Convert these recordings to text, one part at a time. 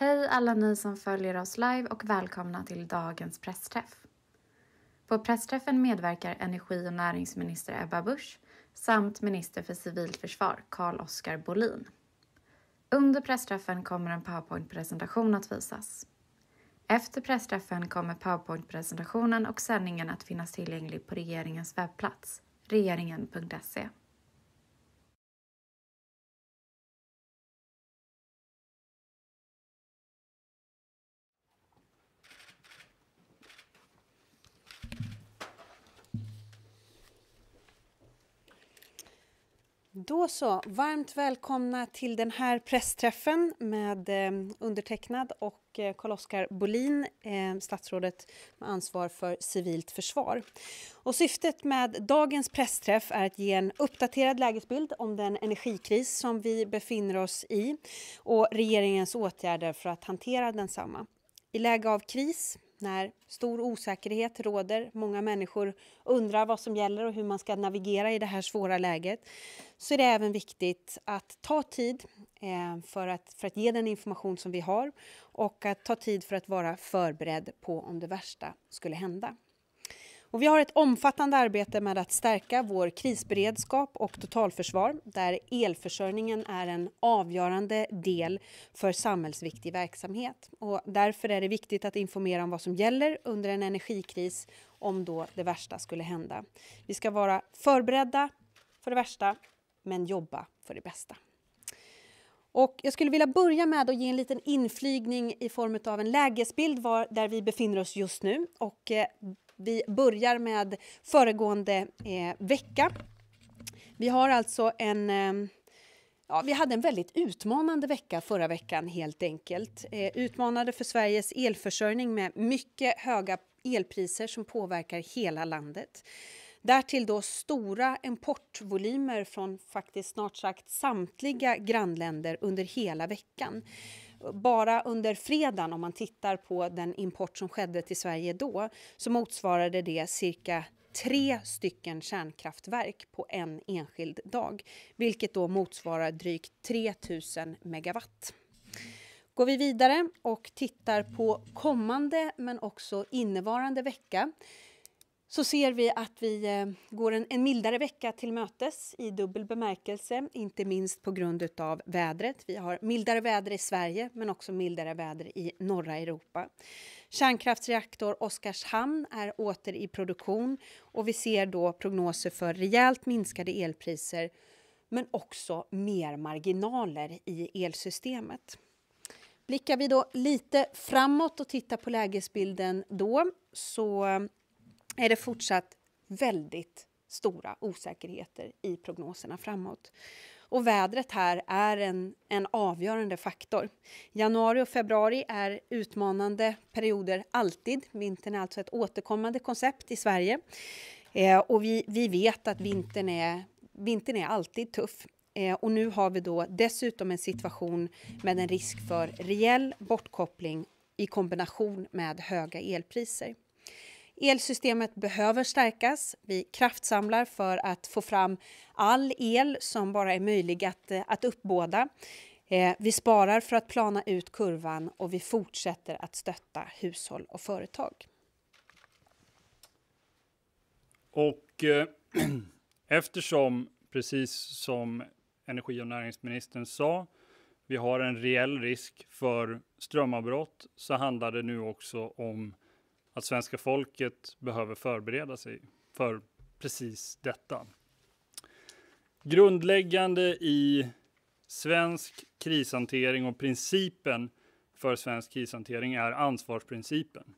Hej alla ni som följer oss live och välkomna till dagens pressträff. På pressträffen medverkar energi och näringsminister Ebba Busch samt minister för civilt försvar Carl-Oskar Bolin. Under pressträffen kommer en powerpoint-presentation att visas. Efter pressträffen kommer powerpoint-presentationen och sändningen att finnas tillgänglig på regeringens webbplats, regeringen.se. Då så, varmt välkomna till den här pressträffen med eh, undertecknad och eh, Carl-Oskar Bolin, eh, statsrådet med ansvar för civilt försvar. Och syftet med dagens pressträff är att ge en uppdaterad lägesbild om den energikris som vi befinner oss i och regeringens åtgärder för att hantera densamma. I läge av kris när stor osäkerhet råder, många människor undrar vad som gäller och hur man ska navigera i det här svåra läget, så är det även viktigt att ta tid eh, för, att, för att ge den information som vi har och att ta tid för att vara förberedd på om det värsta skulle hända. Och vi har ett omfattande arbete med att stärka vår krisberedskap och totalförsvar där elförsörjningen är en avgörande del för samhällsviktig verksamhet. Och därför är det viktigt att informera om vad som gäller under en energikris om då det värsta skulle hända. Vi ska vara förberedda för det värsta men jobba för det bästa. Och jag skulle vilja börja med att ge en liten inflygning i form av en lägesbild var, där vi befinner oss just nu. Och, eh, vi börjar med föregående eh, vecka. Vi har alltså en eh, Ja, vi hade en väldigt utmanande vecka förra veckan helt enkelt. Eh, utmanade för Sveriges elförsörjning med mycket höga elpriser som påverkar hela landet. Därtill då stora importvolymer från faktiskt snart sagt samtliga grannländer under hela veckan. Bara under fredagen, om man tittar på den import som skedde till Sverige då, så motsvarade det cirka tre stycken kärnkraftverk på en enskild dag, vilket då motsvarar drygt 3000 megawatt. Går vi vidare och tittar på kommande men också innevarande vecka så ser vi att vi eh, går en, mildare vecka till mötes i dubbel bemärkelse, inte minst på grund av vädret. Vi har mildare väder i Sverige, men också mildare väder i norra Europa. Kärnkraftsreaktor Oskarshamn är åter i produktion och vi ser då prognoser för rejält minskade elpriser men också mer marginaler i elsystemet. Blickar vi då lite framåt och tittar på lägesbilden då så är det fortsatt väldigt stora osäkerheter i prognoserna framåt. Och vädret här är en, en avgörande faktor. Januari och februari är utmanande perioder alltid. Vintern är alltså ett återkommande koncept i Sverige. Eh, och vi, vi vet att vintern är, vintern är alltid tuff. Eh, och nu har vi då dessutom en situation med en risk för reell bortkoppling i kombination med höga elpriser. Elsystemet behöver stärkas. Vi kraftsamlar för att få fram all el som bara är möjlig att, eh, att uppbåda. Eh, vi sparar för att plana ut kurvan och vi fortsätter att stötta hushåll och företag. Och eh, eftersom, precis som energi och näringsministern sa, vi har en reell risk för strömavbrott så handlar det nu också om att svenska folket behöver förbereda sig för precis detta. Grundläggande i svensk krishantering och principen för svensk krishantering är ansvarsprincipen.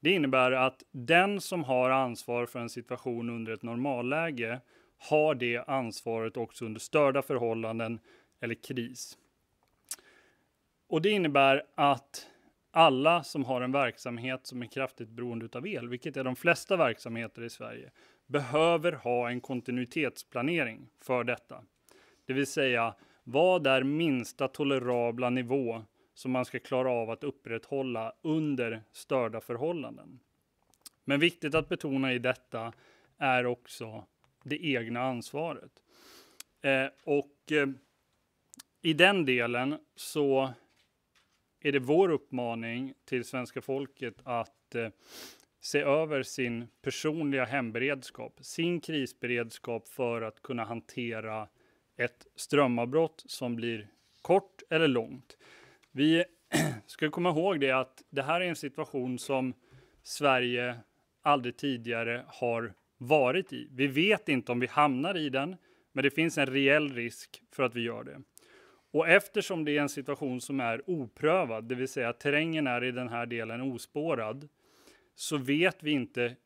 Det innebär att den som har ansvar för en situation under ett normalläge har det ansvaret också under störda förhållanden eller kris. Och det innebär att alla som har en verksamhet som är kraftigt beroende av el, vilket är de flesta verksamheter i Sverige, behöver ha en kontinuitetsplanering för detta. Det vill säga, vad är minsta tolerabla nivå som man ska klara av att upprätthålla under störda förhållanden? Men viktigt att betona i detta är också det egna ansvaret. Eh, och eh, i den delen så är det vår uppmaning till svenska folket att eh, se över sin personliga hemberedskap, sin krisberedskap för att kunna hantera ett strömavbrott som blir kort eller långt. Vi ska komma ihåg det att det här är en situation som Sverige aldrig tidigare har varit i. Vi vet inte om vi hamnar i den, men det finns en reell risk för att vi gör det. Och eftersom det är en situation som är oprövad, det vill säga terrängen är i den här delen ospårad, så vet vi inte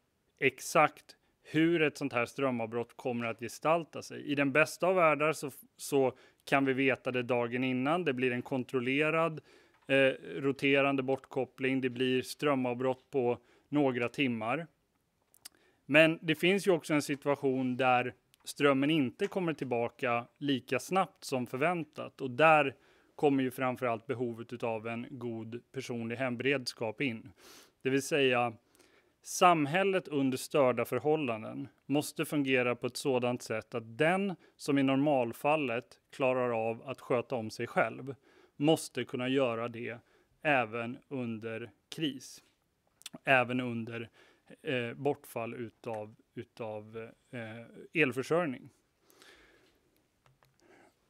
exakt hur ett sånt här strömavbrott kommer att gestalta sig. I den bästa av världar så, så kan vi veta det dagen innan. Det blir en kontrollerad eh, roterande bortkoppling. Det blir strömavbrott på några timmar. Men det finns ju också en situation där strömmen inte kommer tillbaka lika snabbt som förväntat. Och där kommer ju framför allt behovet av en god personlig hemberedskap in. Det vill säga, samhället under störda förhållanden måste fungera på ett sådant sätt att den som i normalfallet klarar av att sköta om sig själv måste kunna göra det även under kris, även under eh, bortfall utav, utav eh, elförsörjning.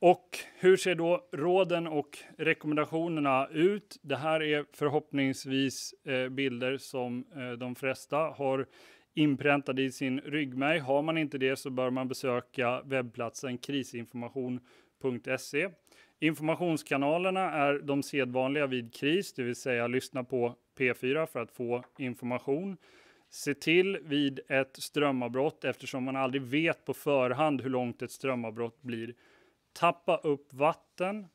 Och hur ser då råden och rekommendationerna ut? Det här är förhoppningsvis eh, bilder som eh, de flesta har inpräntade i sin ryggmärg. Har man inte det så bör man besöka webbplatsen krisinformation.se. Informationskanalerna är de sedvanliga vid kris, det vill säga lyssna på P4 för att få information. Se till vid ett strömavbrott, eftersom man aldrig vet på förhand hur långt ett strömavbrott blir. Tappa upp vatten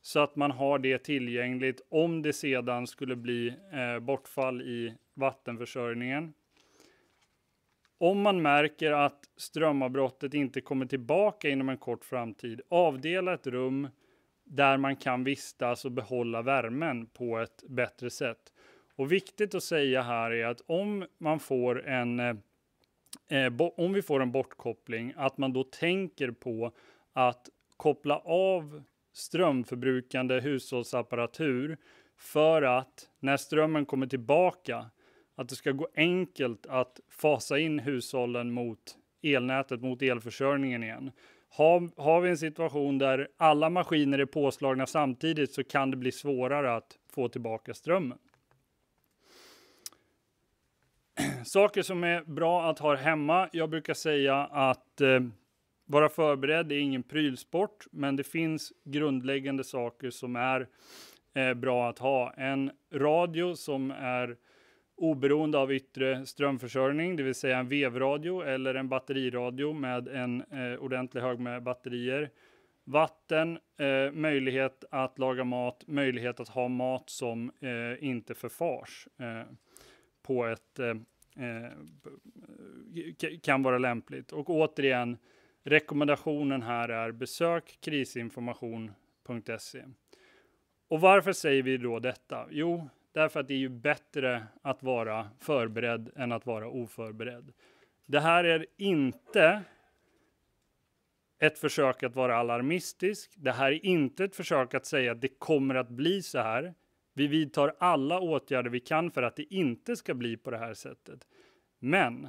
så att man har det tillgängligt om det sedan skulle bli eh, bortfall i vattenförsörjningen. Om man märker att strömavbrottet inte kommer tillbaka inom en kort framtid, avdela ett rum där man kan vistas och behålla värmen på ett bättre sätt. Och viktigt att säga här är att om man får en eh, eh om vi får en bortkoppling, att man då tänker på att koppla av strömförbrukande hushållsapparatur för att när strömmen kommer tillbaka att det ska gå enkelt att fasa in hushållen mot elnätet, mot elförsörjningen igen. Har, har vi en situation där alla maskiner är påslagna samtidigt så kan det bli svårare att få tillbaka strömmen. Saker som är bra att ha hemma. Jag brukar säga att eh, vara förberedd är ingen prylsport, men det finns grundläggande saker som är eh, bra att ha. En radio som är oberoende av yttre strömförsörjning, det vill säga en vevradio eller en batteriradio med en eh, ordentlig hög med batterier. Vatten, eh, möjlighet att laga mat, möjlighet att ha mat som eh, inte förfars eh, på ett eh, Eh, eh, kan vara lämpligt. Och återigen, rekommendationen här är besök krisinformation.se. Och varför säger vi då detta? Jo, därför att det är ju bättre att vara förberedd än att vara oförberedd. Det här är inte ett försök att vara alarmistisk. Det här är inte ett försök att säga att det kommer att bli så här. Vi vidtar alla åtgärder vi kan för att det inte ska bli på det här sättet. Men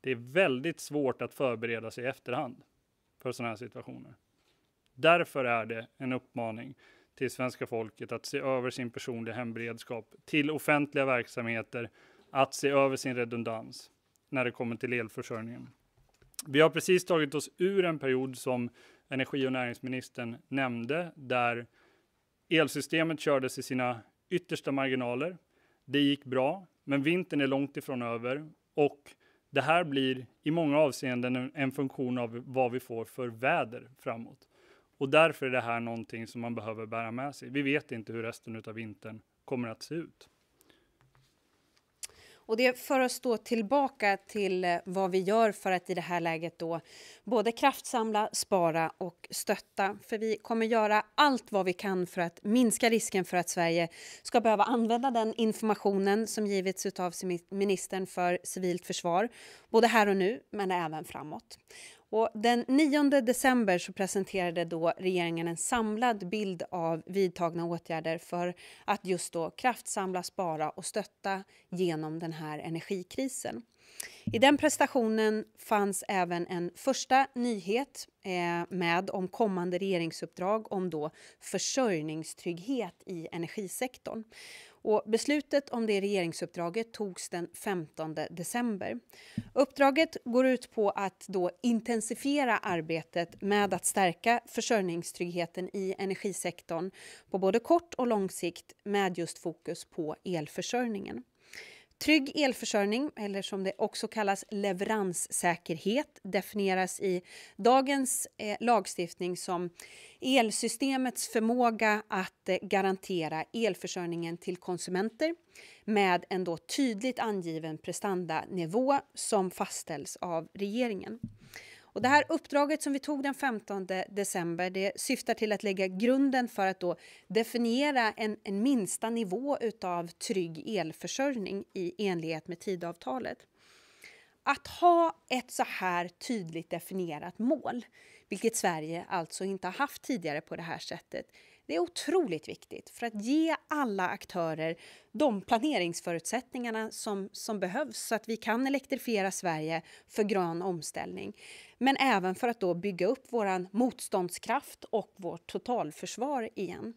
det är väldigt svårt att förbereda sig i efterhand för sådana här situationer. Därför är det en uppmaning till svenska folket att se över sin personliga hemberedskap till offentliga verksamheter, att se över sin redundans när det kommer till elförsörjningen. Vi har precis tagit oss ur en period som energi och näringsministern nämnde där Elsystemet kördes i sina yttersta marginaler. Det gick bra, men vintern är långt ifrån över och det här blir i många avseenden en funktion av vad vi får för väder framåt. Och därför är det här någonting som man behöver bära med sig. Vi vet inte hur resten av vintern kommer att se ut. Och det för oss då tillbaka till eh, vad vi gör för att i det här läget då både kraftsamla, spara och stötta. För vi kommer göra allt vad vi kan för att minska risken för att Sverige ska behöva använda den informationen som givits av ministern för civilt försvar, både här och nu men även framåt. Och den 9 december så presenterade då regeringen en samlad bild av vidtagna åtgärder för att just då kraftsamla, spara och stötta genom den här energikrisen. I den prestationen fanns även en första nyhet eh, med om kommande regeringsuppdrag om då försörjningstrygghet i energisektorn. Och beslutet om det regeringsuppdraget togs den 15 december. Uppdraget går ut på att då intensifiera arbetet med att stärka försörjningstryggheten i energisektorn på både kort och lång sikt med just fokus på elförsörjningen. Trygg elförsörjning, eller som det också kallas leveranssäkerhet, definieras i dagens eh, lagstiftning som elsystemets förmåga att eh, garantera elförsörjningen till konsumenter med en då tydligt angiven prestandanivå som fastställs av regeringen. Och det här uppdraget som vi tog den 15 december det syftar till att lägga grunden för att då definiera en, en minsta nivå av trygg elförsörjning i enlighet med tidavtalet. Att ha ett så här tydligt definierat mål, vilket Sverige alltså inte har haft tidigare på det här sättet, det är otroligt viktigt för att ge alla aktörer de planeringsförutsättningarna som, som behövs så att vi kan elektrifiera Sverige för grön omställning. Men även för att då bygga upp vår motståndskraft och vårt totalförsvar igen.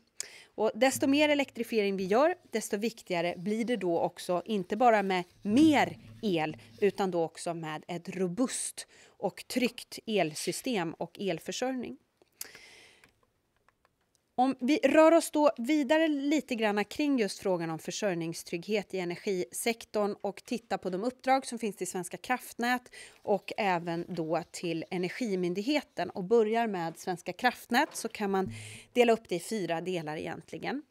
Och desto mer elektrifiering vi gör, desto viktigare blir det då också, inte bara med mer el, utan då också med ett robust och tryggt elsystem och elförsörjning. Om vi rör oss då vidare lite grann kring just frågan om försörjningstrygghet i energisektorn och tittar på de uppdrag som finns till Svenska kraftnät och även då till Energimyndigheten och börjar med Svenska kraftnät så kan man dela upp det i fyra delar egentligen.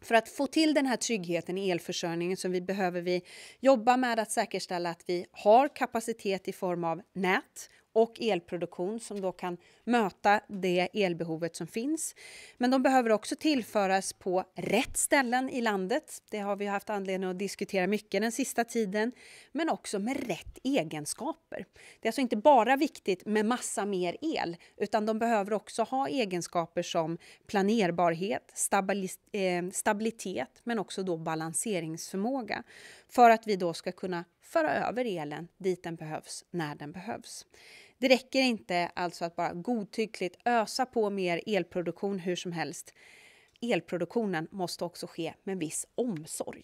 För att få till den här tryggheten i elförsörjningen så behöver vi jobba med att säkerställa att vi har kapacitet i form av nät och elproduktion som då kan möta det elbehovet som finns. Men de behöver också tillföras på rätt ställen i landet. Det har vi haft anledning att diskutera mycket den sista tiden. Men också med rätt egenskaper. Det är alltså inte bara viktigt med massa mer el utan de behöver också ha egenskaper som planerbarhet, eh, stabilitet men också då balanseringsförmåga för att vi då ska kunna föra över elen dit den behövs, när den behövs. Det räcker inte alltså att bara godtyckligt ösa på mer elproduktion hur som helst. Elproduktionen måste också ske med viss omsorg.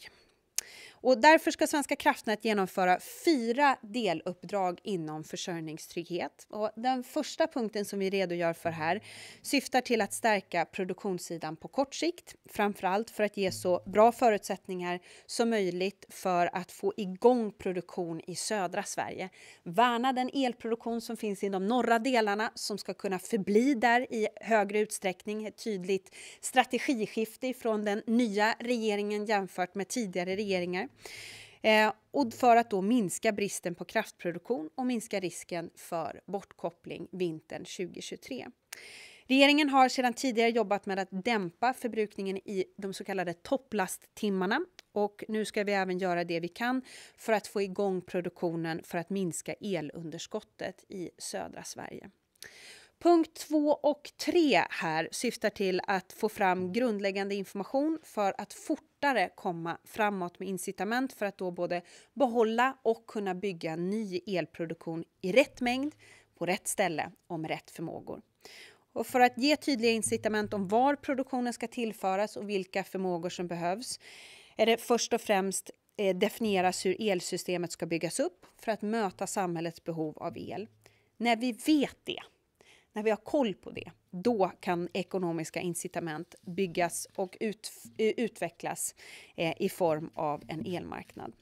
Och därför ska Svenska kraftnät genomföra fyra deluppdrag inom försörjningstrygghet. Och den första punkten som vi redogör för här syftar till att stärka produktionssidan på kort sikt, Framförallt för att ge så bra förutsättningar som möjligt för att få igång produktion i södra Sverige. Värna den elproduktion som finns i de norra delarna som ska kunna förbli där i högre utsträckning. Ett tydligt strategiskifte från den nya regeringen jämfört med tidigare regeringar. Eh, och för att då minska bristen på kraftproduktion och minska risken för bortkoppling vintern 2023. Regeringen har sedan tidigare jobbat med att dämpa förbrukningen i de så kallade topplasttimmarna och nu ska vi även göra det vi kan för att få igång produktionen för att minska elunderskottet i södra Sverige. Punkt 2 och 3 här syftar till att få fram grundläggande information för att fortare komma framåt med incitament för att då både behålla och kunna bygga ny elproduktion i rätt mängd, på rätt ställe och med rätt förmågor. Och för att ge tydliga incitament om var produktionen ska tillföras och vilka förmågor som behövs är det först och främst eh, definieras hur elsystemet ska byggas upp för att möta samhällets behov av el. När vi vet det när vi har koll på det, då kan ekonomiska incitament byggas och ut, eh, utvecklas eh, i form av en elmarknad.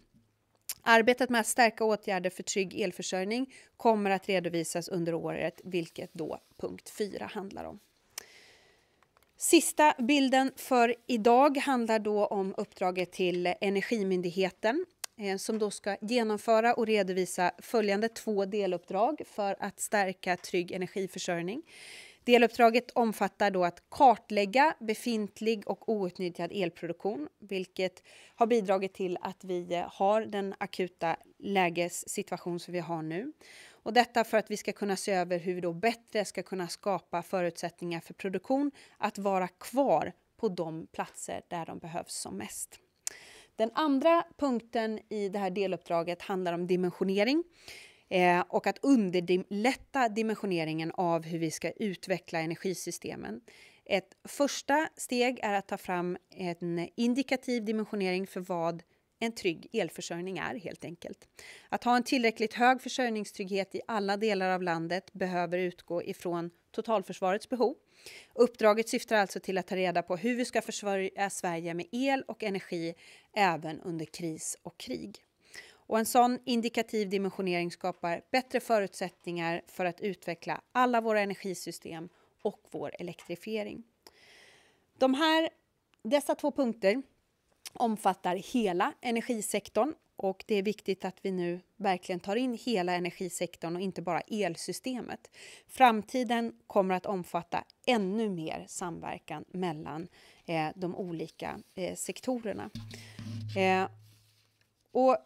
Arbetet med att stärka åtgärder för trygg elförsörjning kommer att redovisas under året, vilket då punkt 4 handlar om. Sista bilden för idag handlar då om uppdraget till Energimyndigheten Eh, som då ska genomföra och redovisa följande två deluppdrag för att stärka trygg energiförsörjning. Deluppdraget omfattar då att kartlägga befintlig och outnyttjad elproduktion, vilket har bidragit till att vi eh, har den akuta lägessituation som vi har nu. Och detta för att vi ska kunna se över hur vi då bättre ska kunna skapa förutsättningar för produktion att vara kvar på de platser där de behövs som mest. Den andra punkten i det här deluppdraget handlar om dimensionering eh, och att underlätta dimensioneringen av hur vi ska utveckla energisystemen. Ett första steg är att ta fram en indikativ dimensionering för vad en trygg elförsörjning är helt enkelt. Att ha en tillräckligt hög försörjningstrygghet i alla delar av landet behöver utgå ifrån totalförsvarets behov Uppdraget syftar alltså till att ta reda på hur vi ska försörja Sverige med el och energi även under kris och krig. Och en sån indikativ dimensionering skapar bättre förutsättningar för att utveckla alla våra energisystem och vår elektrifiering. De här, dessa två punkter omfattar hela energisektorn och det är viktigt att vi nu verkligen tar in hela energisektorn och inte bara elsystemet. Framtiden kommer att omfatta ännu mer samverkan mellan eh, de olika eh, sektorerna. Eh, och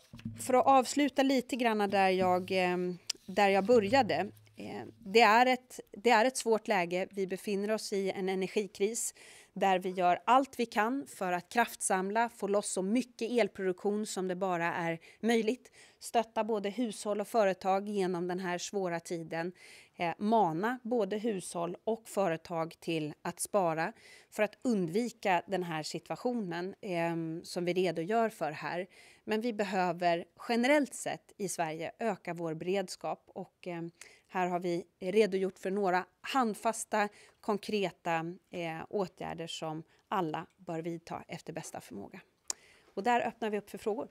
för att avsluta lite grann där jag, ehm, där jag började. Eh, det, är ett, det är ett svårt läge. Vi befinner oss i en energikris där vi gör allt vi kan för att kraftsamla, få loss så mycket elproduktion som det bara är möjligt, stötta både hushåll och företag genom den här svåra tiden, eh, mana både hushåll och företag till att spara för att undvika den här situationen eh, som vi redogör för här. Men vi behöver generellt sett i Sverige öka vår beredskap och eh, här har vi redogjort för några handfasta, konkreta eh, åtgärder som alla bör vidta efter bästa förmåga. Och där öppnar vi upp för frågor.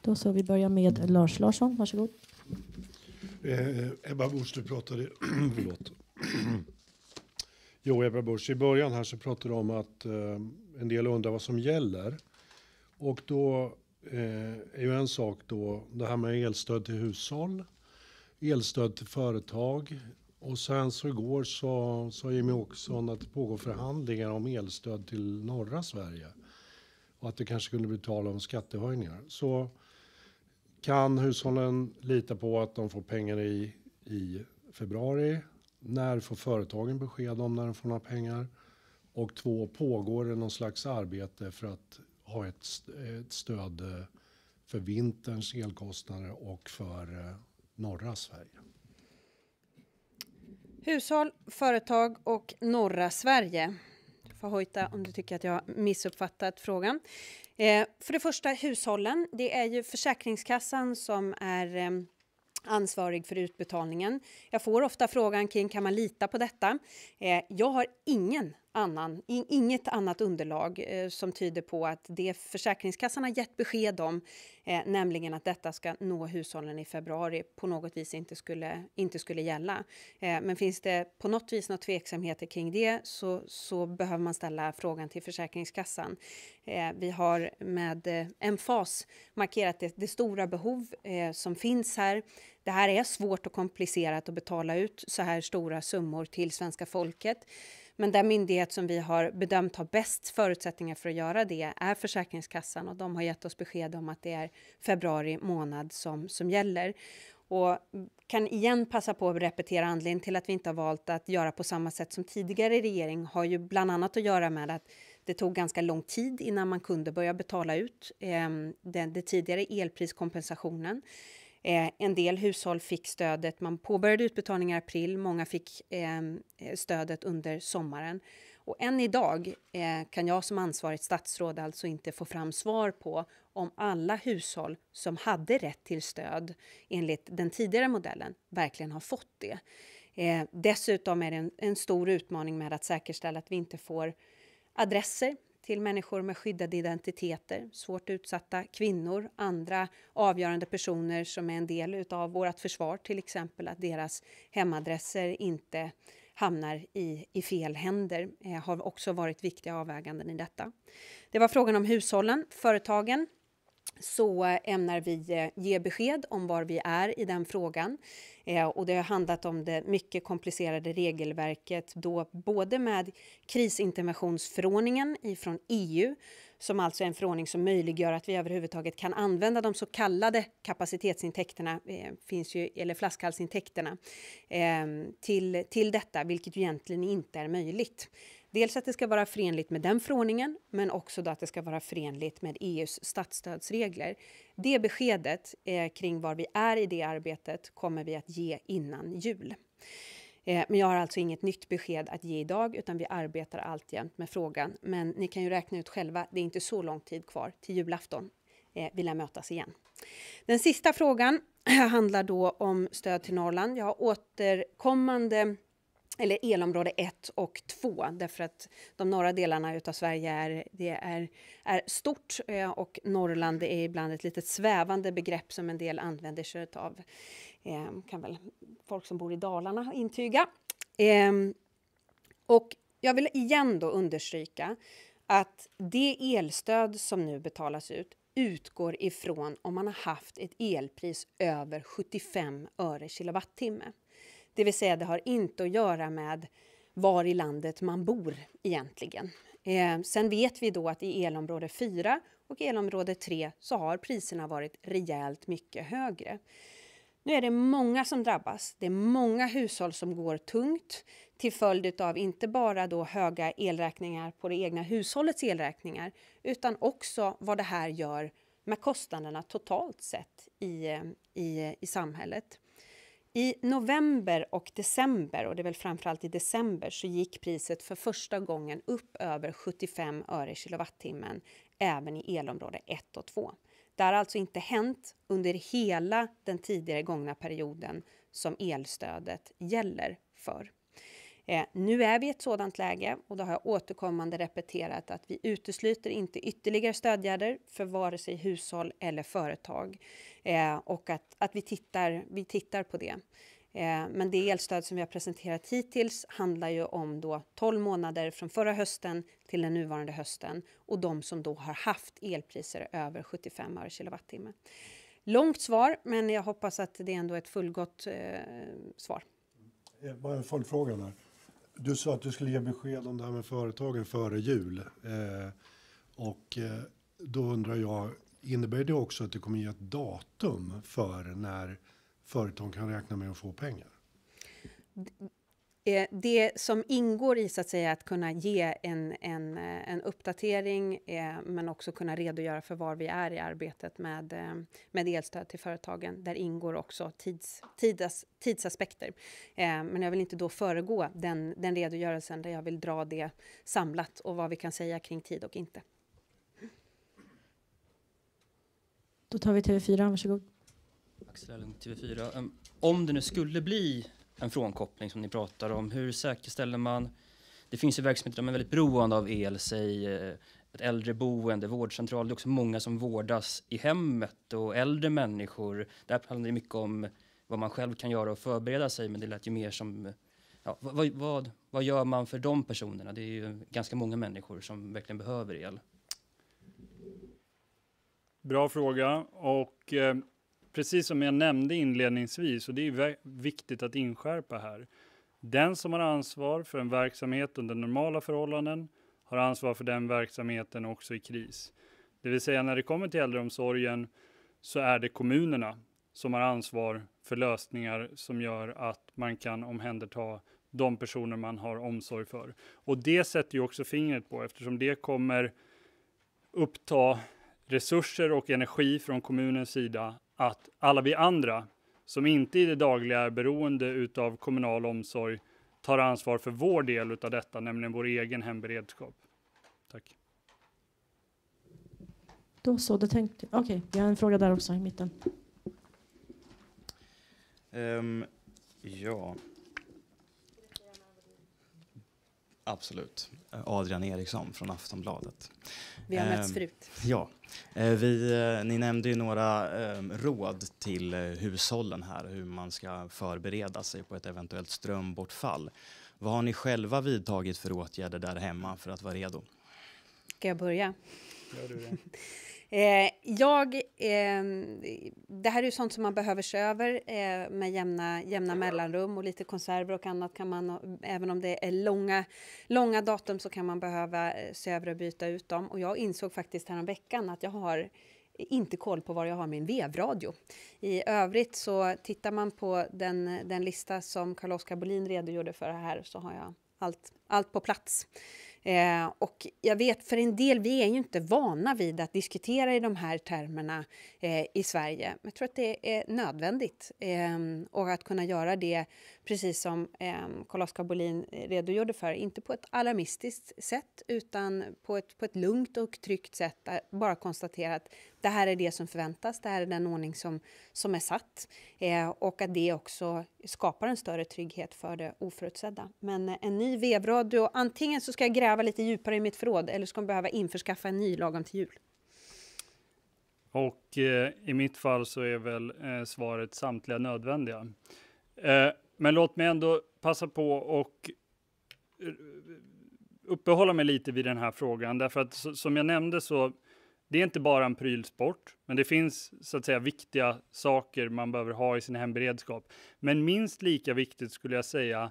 Då så, vi börjar med Lars Larsson, varsågod. Eh, Ebba Busch, du pratade... jo, Ebba Busch, i början här så pratade du om att eh, en del undrar vad som gäller. Och då eh, är ju en sak då det här med elstöd till hushåll elstöd till företag. Och sen så igår så sa Jimmy Åkesson att det pågår förhandlingar om elstöd till norra Sverige. Och att det kanske kunde bli tal om skattehöjningar. Så kan hushållen lita på att de får pengar i, i februari? När får företagen besked om när de får några pengar? Och två, pågår det någon slags arbete för att ha ett, ett stöd eh, för vinterns elkostnader och för eh, norra Sverige. Hushåll, företag och norra Sverige. Du får hojta om du tycker att jag missuppfattat frågan. Eh, för det första hushållen. Det är ju Försäkringskassan som är eh, ansvarig för utbetalningen. Jag får ofta frågan kring kan man lita på detta? Eh, jag har ingen annan, inget annat underlag eh, som tyder på att det Försäkringskassan har gett besked om, eh, nämligen att detta ska nå hushållen i februari, på något vis inte skulle, inte skulle gälla. Eh, men finns det på något vis några tveksamheter kring det så, så behöver man ställa frågan till Försäkringskassan. Eh, vi har med eh, emfas markerat det, det stora behov eh, som finns här. Det här är svårt och komplicerat att betala ut så här stora summor till svenska folket. Men den myndighet som vi har bedömt har bäst förutsättningar för att göra det är Försäkringskassan och de har gett oss besked om att det är februari månad som, som gäller. Och kan igen passa på att repetera anledningen till att vi inte har valt att göra på samma sätt som tidigare regering har ju bland annat att göra med att det tog ganska lång tid innan man kunde börja betala ut eh, den, den tidigare elpriskompensationen. Eh, en del hushåll fick stödet, man påbörjade utbetalningar i april, många fick ehm, eh, stödet under sommaren. Och än idag eh, kan jag som ansvarigt statsråd alltså inte få fram svar på om alla hushåll som hade rätt till stöd enligt den tidigare modellen verkligen har fått det. Eh, dessutom är det en, en, stor utmaning med att säkerställa att vi inte får adresser till människor med skyddade identiteter, svårt utsatta kvinnor, andra avgörande personer som är en del av vårt försvar, till exempel att deras hemadresser inte hamnar i, i fel händer eh, har också varit viktiga avväganden i detta. Det var frågan om hushållen, företagen, så ämnar vi eh, ge besked om var vi är i den frågan. Eh, och det har handlat om det mycket komplicerade regelverket då både med krisinterventionsförordningen från EU som alltså är en förordning som möjliggör att vi överhuvudtaget kan använda de så kallade kapacitetsintäkterna, eh, finns ju, eller flaskhalsintäkterna, till, till detta, vilket ju egentligen inte är möjligt. Dels att det ska vara förenligt med den förordningen, men också att det ska vara förenligt med EUs statsstödsregler. Det beskedet eh, kring var vi är i det arbetet kommer vi att ge innan jul. Eh, men jag har alltså inget nytt besked att ge idag, utan vi arbetar alltjämt med frågan. Men ni kan ju räkna ut själva, det är inte så lång tid kvar till julafton. Eh, vi lär mötas igen. Den sista frågan handlar då om stöd till Norrland. Jag har återkommande eller elområde 1 och 2 därför att de norra delarna utav Sverige är, det är, är stort eh, och Norrland är ibland ett litet svävande begrepp som en del använder sig av. Ehm, kan väl folk som bor i Dalarna intyga. Ehm, och jag vill igen då understryka att det elstöd som nu betalas ut utgår ifrån om man har haft ett elpris över 75 öre kilowattimme. Det vill säga, det har inte att göra med var i landet man bor egentligen. Eh, sen vet vi då att i elområde 4 och elområde 3 så har priserna varit rejält mycket högre. Nu är det många som drabbas. Det är många hushåll som går tungt till följd av inte bara då höga elräkningar på det egna hushållets elräkningar utan också vad det här gör med kostnaderna totalt sett i, eh, i, i samhället. I november och december, och det är väl framförallt i december, så gick priset för första gången upp över 75 öre kilowattimmen även i elområde 1 och 2. Det har alltså inte hänt under hela den tidigare gångna perioden som elstödet gäller för. Eh, nu är vi i ett sådant läge och då har jag återkommande repeterat att vi utesluter inte ytterligare stödåtgärder för vare sig hushåll eller företag eh, och att, att vi, tittar, vi tittar på det. Eh, men det elstöd som vi har presenterat hittills handlar ju om då 12 månader från förra hösten till den nuvarande hösten och de som då har haft elpriser över 75 öre kilowattimme. Långt svar, men jag hoppas att det är ändå är ett fullgott eh, svar. Eh, bara en följdfråga där. Du sa att du skulle ge besked om det här med företagen före jul. Eh, och eh, då undrar jag, innebär det också att du kommer ge ett datum för när företag kan räkna med att få pengar? Eh, det som ingår i så att, säga, att kunna ge en, en, eh, en uppdatering eh, men också kunna redogöra för var vi är i arbetet med, eh, med elstöd till företagen. Där ingår också tids, tidas, tidsaspekter. Eh, men jag vill inte då föregå den, den redogörelsen där jag vill dra det samlat och vad vi kan säga kring tid och inte. Då tar vi TV4, varsågod. Axel TV4. Ehm, om det nu skulle bli en frånkoppling som ni pratar om. Hur säkerställer man... Det finns ju verksamheter som är väldigt beroende av el, säg eh, ett äldreboende, vårdcentral. Det är också många som vårdas i hemmet och äldre människor. Där handlar det mycket om vad man själv kan göra och förbereda sig, men det lät ju mer som Ja, vad, vad, vad, gör man för de personerna? Det är ju ganska många människor som verkligen behöver el. Bra fråga. Och eh, precis som jag nämnde inledningsvis, och det är viktigt att inskärpa här, den som har ansvar för en verksamhet under normala förhållanden har ansvar för den verksamheten också i kris. Det vill säga när det kommer till äldreomsorgen så är det kommunerna som har ansvar för lösningar som gör att man kan omhänderta de personer man har omsorg för. Och det sätter ju också fingret på eftersom det kommer uppta resurser och energi från kommunens sida att alla vi andra som inte i det dagliga är beroende utav kommunal omsorg tar ansvar för vår del utav detta, nämligen vår egen hemberedskap. Tack. Då så, det tänkte Okej, okay, jag har en fråga där också i mitten. Um, ja. Absolut. Eh, Adrian Eriksson från Aftonbladet. Vi har mötts eh, förut. Ja. Eh, vi, ni nämnde ju några ehm, råd till hushållen här hur man ska förbereda sig på ett eventuellt strömbortfall. Vad har ni själva vidtagit för åtgärder där hemma för att vara redo? Ska jag börja? Gör du det. Eh, jag, eh, det här är ju sånt som man behöver se över eh, med jämna, jämna mellanrum och lite konserver och annat kan man, även om det är långa, långa datum så kan man behöva eh, se över och byta ut dem. Och jag insåg faktiskt veckan att jag har inte koll på var jag har min vevradio. I övrigt så tittar man på den, den lista som Carl-Oskar Bolin redogjorde för här så har jag allt, allt på plats. Eh, och jag vet, för en del, vi är ju inte vana vid att diskutera i de här termerna eh, i Sverige. Men jag tror att det är nödvändigt eh, och att kunna göra det, precis som eh, Carl-Oskar Bolin redogjorde för, inte på ett alarmistiskt sätt utan på ett, på ett lugnt och tryggt sätt, bara konstatera att det här är det som förväntas, det här är den ordning som, som är satt eh, och att det också skapar en större trygghet för det oförutsedda. Men eh, en ny vevradio, antingen så ska jag gräva lite djupare i mitt förråd eller så ska jag behöva införskaffa en ny lagom till jul. Och eh, i mitt fall så är väl eh, svaret samtliga nödvändiga. Eh, men låt mig ändå passa på och eh, uppehålla mig lite vid den här frågan därför att som jag nämnde så det är inte bara en prylsport, men det finns så att säga viktiga saker man behöver ha i sin hemberedskap. Men minst lika viktigt skulle jag säga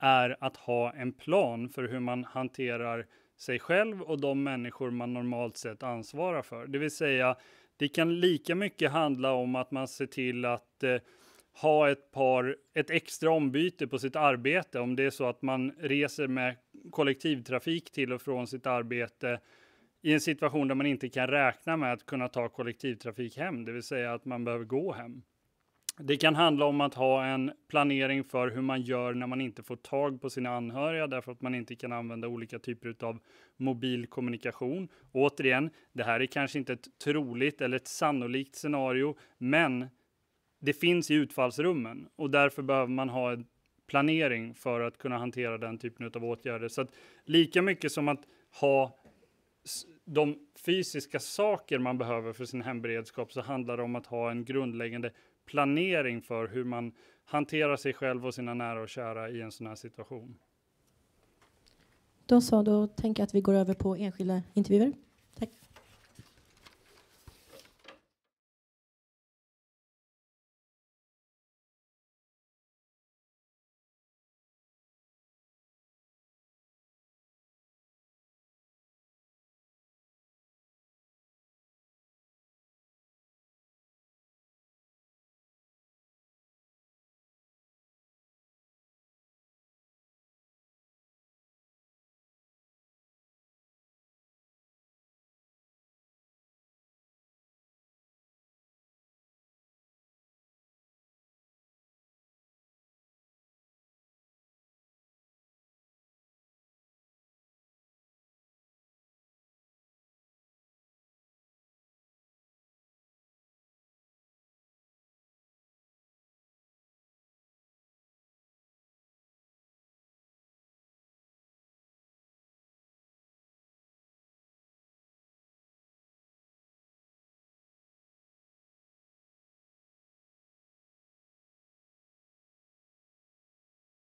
är att ha en plan för hur man hanterar sig själv och de människor man normalt sett ansvarar för. Det vill säga, det kan lika mycket handla om att man ser till att eh, ha ett par, ett extra ombyte på sitt arbete om det är så att man reser med kollektivtrafik till och från sitt arbete i en situation där man inte kan räkna med att kunna ta kollektivtrafik hem, det vill säga att man behöver gå hem. Det kan handla om att ha en planering för hur man gör när man inte får tag på sina anhöriga därför att man inte kan använda olika typer av mobil kommunikation. Återigen, det här är kanske inte ett troligt eller ett sannolikt scenario, men det finns i utfallsrummen och därför behöver man ha en planering för att kunna hantera den typen av åtgärder. Så att lika mycket som att ha de fysiska saker man behöver för sin hemberedskap så handlar det om att ha en grundläggande planering för hur man hanterar sig själv och sina nära och kära i en sån här situation. Då så, då tänker jag att vi går över på enskilda intervjuer.